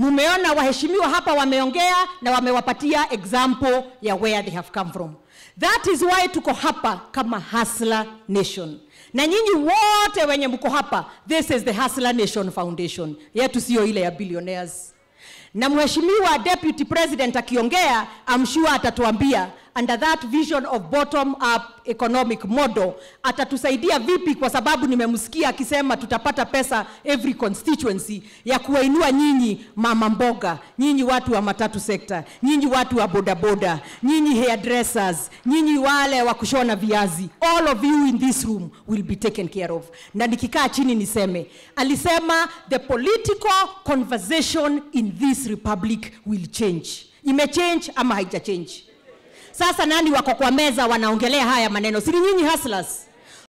mumeona waheshimiwa hapa wameongea na wamewapatia example ya where they have come from that is why tuko hapa kama hasla nation na nyinyi wote wenye mko hapa this is the Hustler nation foundation yetu siyo ile ya billionaires na mheshimiwa deputy president akiongea amshua sure atatuambia under that vision of bottom up economic model atatusaidia vipi? Kwa sababu nimemsikia akisema tutapata pesa every constituency ya kuwainua nyinyi mama mboga, nyinyi watu wa matatu sekta, nyinyi watu wa bodaboda, nyinyi hairdressers, nyinyi wale wa kushona viazi, all of you in this room will be taken care of. Na nikikaa chini niseme, alisema the political conversation in this republic will change. Imechange ama haija change sasa nani wako kwa meza wanaongelea haya maneno? Si nyinyi hustlers?